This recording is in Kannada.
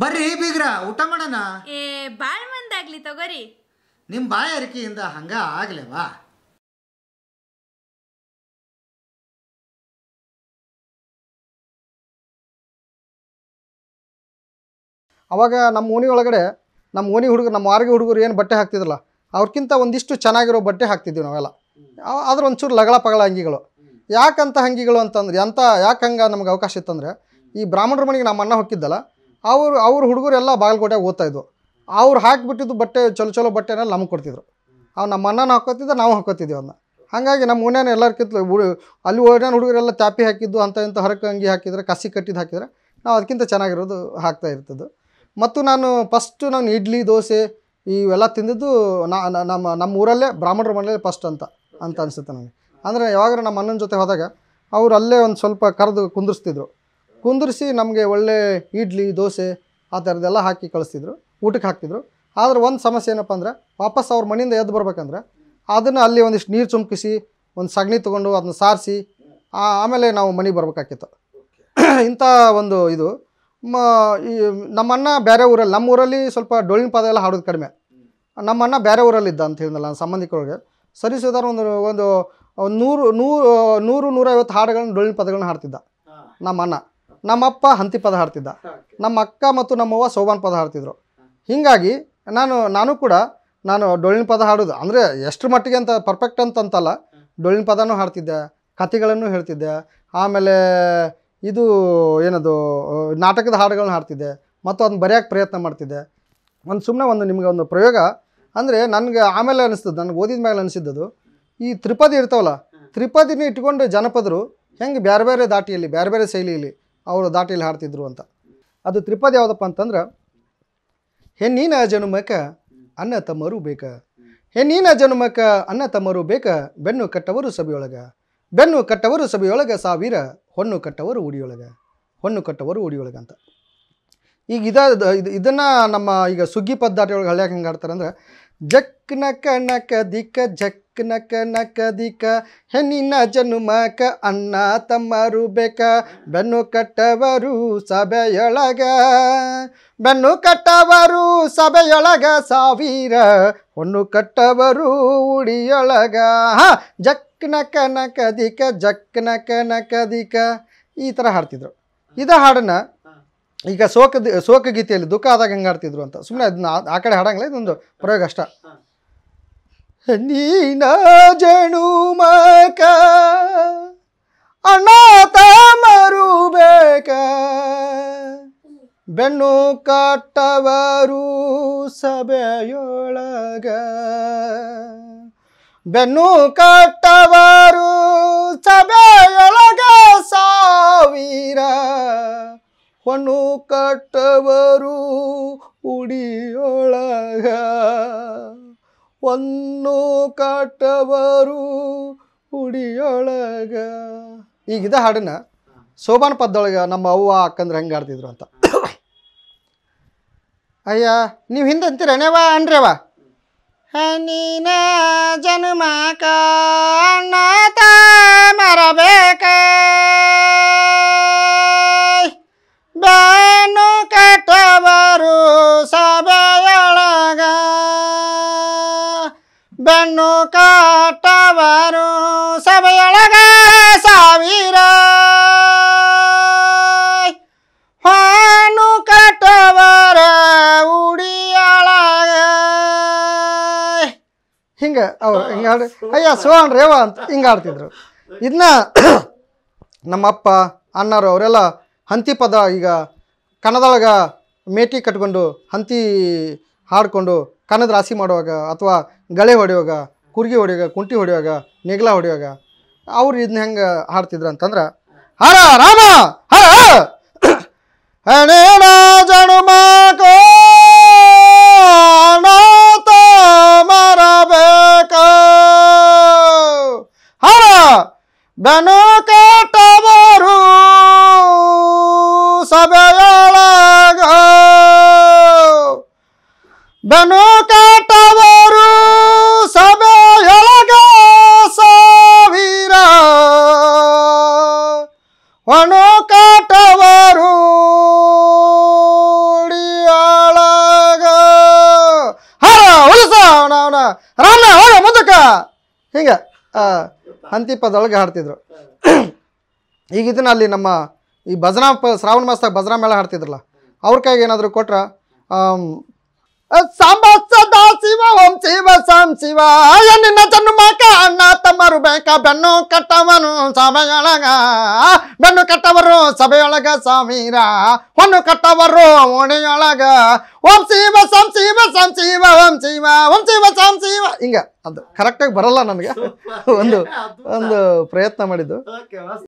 ಬರ್ರಿ ಬೀಗ್ರ ಊಟ ಮಾಡೋಣ ಏ ಬಾಳ್ ಮಂದಾಗ್ಲಿ ತಗೋರಿ ನಿಮ್ ಬಾಯ ಅರಿಕೆಯಿಂದ ಹಂಗ ಆಗ್ಲೇವಾ ಅವಾಗ ನಮ್ಮ ಓಣಿ ಒಳಗಡೆ ನಮ್ಮ ಓಣಿ ಹುಡುಗರು ನಮ್ಮ ವಾರಗಿ ಹುಡುಗರು ಏನು ಬಟ್ಟೆ ಹಾಕ್ತಿದ್ರಲ್ಲ ಅವ್ರಕ್ಕಿಂತ ಒಂದಿಷ್ಟು ಚೆನ್ನಾಗಿರೋ ಬಟ್ಟೆ ಹಾಕ್ತಿದ್ವಿ ನಾವೆಲ್ಲ ಆದ್ರೆ ಒಂಚೂರು ಲಗಳ ಪಗಳ ಅಂಗಿಗಳು ಯಾಕಂತ ಅಂಗಿಗಳು ಅಂತಂದ್ರೆ ಅಂತ ಯಾಕೆ ಹಂಗ ನಮ್ಗೆ ಅವಕಾಶ ಇತ್ತಂದ್ರೆ ಈ ಬ್ರಾಹ್ಮಣರ ಮನೆಗೆ ನಮ್ಮ ಅಣ್ಣ ಹೊಕ್ಕಿದ್ದಲ್ಲ ಅವರು ಅವ್ರ ಹುಡುಗರೆಲ್ಲ ಬಾಗಲಕೋಟೆಗೆ ಓದ್ತಾಯಿದ್ವು ಅವ್ರು ಹಾಕಿಬಿಟ್ಟಿದ್ದು ಬಟ್ಟೆ ಚಲೋ ಚಲೋ ಬಟ್ಟೆನ ನಮ್ಗೆ ಕೊಡ್ತಿದ್ರು ಅವು ನಮ್ಮ ಅಣ್ಣನ ಹಾಕೋತಿದ್ದ ನಾವು ಹಾಕೋತಿದ್ದೀವಿ ಅದನ್ನ ಹಾಗಾಗಿ ನಮ್ಮ ಮನೇನ ಎಲ್ಲರ ಕಿತ್ತು ಅಲ್ಲಿ ಓಡ್ಯಾನ ಹುಡುಗರೆಲ್ಲ ಚಾಪಿ ಹಾಕಿದ್ದು ಅಂತ ಇಂಥ ಹರಕ ಅಂಗಿ ಹಾಕಿದರೆ ಕಸಿ ಕಟ್ಟಿದ್ದು ಹಾಕಿದರೆ ನಾವು ಅದಕ್ಕಿಂತ ಚೆನ್ನಾಗಿರೋದು ಹಾಕ್ತಾ ಇರ್ತದ್ದು ಮತ್ತು ನಾನು ಫಸ್ಟು ನಾನು ಇಡ್ಲಿ ದೋಸೆ ಇವೆಲ್ಲ ತಿಂದಿದ್ದು ನಾ ನಮ್ಮ ನಮ್ಮ ಊರಲ್ಲೇ ಬ್ರಾಹ್ಮಣರ ಮನೆಯಲ್ಲೇ ಫಸ್ಟ್ ಅಂತ ಅಂತ ಅನಿಸುತ್ತೆ ನನಗೆ ಅಂದರೆ ಯಾವಾಗ ನಮ್ಮ ಅಣ್ಣನ ಜೊತೆ ಹೋದಾಗ ಅವರು ಅಲ್ಲೇ ಒಂದು ಸ್ವಲ್ಪ ಕರೆದು ಕುಂದಿರ್ಸ್ತಿದ್ರು ಕುಂದಿರಿಸಿ ನಮಗೆ ಒಳ್ಳೆ ಇಡ್ಲಿ ದೋಸೆ ಆ ಥರದ್ದೆಲ್ಲ ಹಾಕಿ ಕಳಿಸ್ತಿದ್ರು ಊಟಕ್ಕೆ ಹಾಕ್ತಿದ್ರು ಆದರೆ ಒಂದು ಸಮಸ್ಯೆ ಏನಪ್ಪ ಅಂದರೆ ವಾಪಸ್ ಅವ್ರ ಮನೆಯಿಂದ ಎದ್ದು ಬರ್ಬೇಕಂದ್ರೆ ಅದನ್ನು ಅಲ್ಲಿ ಒಂದಿಷ್ಟು ನೀರು ಚುಮುಕಿಸಿ ಒಂದು ಸಗಣಿ ತೊಗೊಂಡು ಅದನ್ನ ಸಾರಿಸಿ ಆಮೇಲೆ ನಾವು ಮನೆಗೆ ಬರಬೇಕಾಗಿತ್ತು ಇಂಥ ಒಂದು ಇದು ಮ ಈ ನಮ್ಮಣ್ಣ ಬೇರೆ ಊರಲ್ಲಿ ನಮ್ಮ ಊರಲ್ಲಿ ಸ್ವಲ್ಪ ಡೊಳ್ಳಿನ ಪಾದ ಎಲ್ಲ ಹಾಡೋದು ಕಡಿಮೆ ನಮ್ಮಣ್ಣ ಬೇರೆ ಊರಲ್ಲಿದ್ದ ಅಂತ ಹೇಳಿದ್ನಲ್ಲ ಸಂಬಂಧಿಕರಿಗೆ ಸರಿ ಸುಧಾರ ಒಂದು ಒಂದು ನೂರು ನೂರು ನೂರು ನೂರೈವತ್ತು ಹಾಡುಗಳನ್ನ ಡೊಳ್ಳಿನ ಪದಗಳನ್ನ ಹಾಡ್ತಿದ್ದ ನಮ್ಮ ಅಣ್ಣ ನಮ್ಮಪ್ಪ ಹಂತಿ ಪದ ಹಾಡ್ತಿದ್ದ ನಮ್ಮ ಅಕ್ಕ ಮತ್ತು ನಮ್ಮವ್ವ ಸೋಬಾನ್ ಪದ ಹಾಡ್ತಿದ್ರು ಹೀಗಾಗಿ ನಾನು ನಾನು ಕೂಡ ನಾನು ಡೊಳ್ಳಿನ ಪದ ಹಾಡೋದು ಅಂದರೆ ಎಷ್ಟು ಮಟ್ಟಿಗೆ ಅಂತ ಪರ್ಫೆಕ್ಟ್ ಅಂತಂತಲ್ಲ ಡೊಳ್ಳಿನ ಪದನೂ ಹಾಡ್ತಿದ್ದೆ ಕಥೆಗಳನ್ನು ಹೇಳ್ತಿದ್ದೆ ಆಮೇಲೆ ಇದು ಏನದು ನಾಟಕದ ಹಾಡುಗಳನ್ನ ಹಾಡ್ತಿದ್ದೆ ಮತ್ತು ಅದನ್ನು ಬರೆಯೋಕ್ಕೆ ಪ್ರಯತ್ನ ಮಾಡ್ತಿದ್ದೆ ಒಂದು ಸುಮ್ಮನೆ ಒಂದು ನಿಮಗೆ ಒಂದು ಪ್ರಯೋಗ ಅಂದರೆ ನನಗೆ ಆಮೇಲೆ ಅನಿಸ್ತದೆ ನನಗೆ ಓದಿದ ಮೇಲೆ ಅನಿಸಿದ್ದದು ಈ ತ್ರಿಪದಿ ಇರ್ತಾವಲ್ಲ ತ್ರಿಪದಿನ ಇಟ್ಕೊಂಡು ಜನಪದರು ಹೆಂಗೆ ಬೇರೆ ಬೇರೆ ದಾಟಿಯಲ್ಲಿ ಬೇರೆ ಬೇರೆ ಶೈಲಿಯಲ್ಲಿ ಅವರು ದಾಟಿಲಿ ಹಾಡ್ತಿದ್ರು ಅಂತ ಅದು ತ್ರಿಪದ ಯಾವುದಪ್ಪ ಅಂತಂದ್ರೆ ಹೆಣ್ಣಿನ ಜನುಮಕ ಅನ್ನ ತಮ್ಮರು ಬೇಕ ಹೆಣ್ಣಿನ ಜನುಮಕ ಅನ್ನ ತಮ್ಮರು ಬೇಕ ಬೆನ್ನು ಕಟ್ಟವರು ಸಭೆಯೊಳಗ ಬೆನ್ನು ಕಟ್ಟವರು ಸಭೆಯೊಳಗ ಸಾವಿರ ಹೊನ್ನು ಕಟ್ಟವರು ಉಡಿಯೊಳಗ ಹೊನ್ನು ಕಟ್ಟವರು ಉಡಿಯೊಳಗ ಅಂತ ಈಗ ಇದ ಇದನ್ನು ನಮ್ಮ ಈಗ ಸುಗ್ಗಿ ಪದ್ಧತಿ ಒಳಗೆ ಹಳ್ಳಿಯಾಗ ಹೆಂಗೆ ಆಡ್ತಾರೆ ಅಂದ್ರೆ ಜಕ್ ನಕ ನಕ ದಿಕ್ಕ ಜಕ್ ನಕ ನಕ ದಿಕ್ಕ ಹೆಣ್ಣಿನ ಜನುಮಕ ಅಣ್ಣ ತಮ್ಮರು ಬೇಕ ಬೆನ್ನು ಕಟ್ಟವರು ಸಭೆಯೊಳಗ ಬೆನ್ನು ಕಟ್ಟವರು ಸಭೆಯೊಳಗ ಸಾವಿರ ಹೊಣ್ಣು ಕಟ್ಟವರು ಉಡಿಯೊಳಗ ಜಕ್ ನಕ ನಕ ದಿಕ್ಕ ಜಕ್ ನಕ ನಕ ದಿಕ್ಕ ಈ ಥರ ಹಾಡ್ತಿದ್ರು ಇದ ಹಾಡನ್ನು ಈಗ ಶೋಕ ಗೀತೆಯಲ್ಲಿ ದುಃಖ ಆದಾಗ ಆಡ್ತಿದ್ರು ಅಂತ ಸುಮ್ಮನೆ ಅದನ್ನ ಆ ಕಡೆ ಹಾಡಂಗಿಲ್ಲ ಇದೊಂದು ಪ್ರಯೋಗ ಅಷ್ಟ ನೀನ ಜಣು ಮಕ ಅನಾಥ ಬೇಕ ಬೆನ್ನು ಕಟ್ಟವರು ಸಭೆಯೊಳಗ ಬೆನ್ನು ಕಟ್ಟವರು ಸಭೆಯೊಳಗ ಸಾ ಮಣ್ಣು ಕಟ್ಟವರು ಉಡಿಯೊಳಗ ಒಂದು ಕಟ್ಟವರು ಉಡಿಯೊಳಗ ಈಗ ಇದ ಹಾಡನ್ನ ಸೋಬಾನ ಪದ್ದೊಳಗೆ ನಮ್ಮ ಅವ್ವ ಅಕ್ಕಂದ್ರೆ ಹೆಂಗೆ ಆಡ್ತಿದ್ರು ಅಂತ ಅಯ್ಯ ನೀವು ಹಿಂದೆ ಅನ್ರೇವ ಅನ್ರೇವಾ ಜನ್ಮಕ ಅಣ್ಣ ತ ಮರಬೇಕ ಬೆನ್ನು ಕೆಟ್ಟವರು ಸಭೆಯೊಳಗ ಬೆನ್ನು ಕಟ್ಟವರು ಸಭೆಯೊಳಗ ಸಾವಿರ ಹಾನು ಕಟ್ಟವರ ಉಡಿಯೊಳಗ ಹಿಂಗ ಅವ್ರು ಹಿಂಗಾಡಿ ಅಯ್ಯ ಸೋನ್ ರೇವ ಅಂತ ಹಿಂಗಾಡ್ತಿದ್ರು ಇದನ್ನ ನಮ್ಮಪ್ಪ ಅಣ್ಣರು ಅವರೆಲ್ಲ ಹಂತಿ ಪದ ಈಗ ಕನ್ನದೊಳಗೆ ಮೇಟಿ ಕಟ್ಕೊಂಡು ಹಂತಿ ಹಾಡಿಕೊಂಡು ಕನ್ನದ ರಾಶಿ ಮಾಡುವಾಗ ಅಥವಾ ಗಳೆ ಹೊಡೆಯುವಾಗ ಕುರ್ಗಿ ಹೊಡೆಯುವಾಗ ಕುಂಟಿ ಹೊಡೆಯುವಾಗ ನೆಗ್ಲ ಹೊಡೆಯುವಾಗ ಅವ್ರು ಇದನ್ನ ಹೆಂಗೆ ಹಾಡ್ತಿದ್ರು ಅಂತಂದ್ರೆ ಹರ ರಾಮ ಹರ ಹಣೆ ರಾಜನು ಸಭೆಯೊಳಗ ಬೆನು ಕಾಟವರು ಸಭೆಯೊಳಗ ಸಾವಿರ ಒಣು ಕಾಟವರು ರಾಮ ಹೋಗ ಮುಂದಕ್ಕ ಹಿಂಗೆ ಹಂತಿ ಪದೊಳಗೆ ಹಾಡ್ತಿದ್ರು ಈಗ ಇದನ್ನ ಅಲ್ಲಿ ನಮ್ಮ ಈ ಭಜನಾ ಪ ಶ್ರಾವಣ ಮಾಸದಾಗ ಭಜನಾ ಮೇಳ ಹಾಡ್ತಿದ್ರಲ್ಲ ಅವ್ರ ಕೈಗೆ ಏನಾದರೂ ಕೊಟ್ರ ಸಾಂಬಾ ಶಿವ ಓಂ ಶಿವ ಸಾಂ ಶಿವ ನಿನ್ನ ಅಣ್ಣ ತಮ್ಮರು ಬೇಕ ಬೆನ್ನು ಕಟ್ಟವನು ಸಭೆಯೊಳಗ ಬೆನ್ನು ಕಟ್ಟವರು ಸಭೆಯೊಳಗ ಸಮೀರ ಹೊನ್ನು ಕಟ್ಟವರು ಓಣೆಯೊಳಗ ಓಂ ಶಿವ ಸಾಂ ಶಿವ ಸಾಂ ಶಿವ ಓಂ ಶಿವ ಓಂ ಶಿವ ಸಾಂ ಶಿವ ಹಿಂಗೆ ಅದು ಕರೆಕ್ಟಾಗಿ ಬರಲ್ಲ ನನಗೆ ಒಂದು ಒಂದು ಪ್ರಯತ್ನ ಮಾಡಿದ್ದು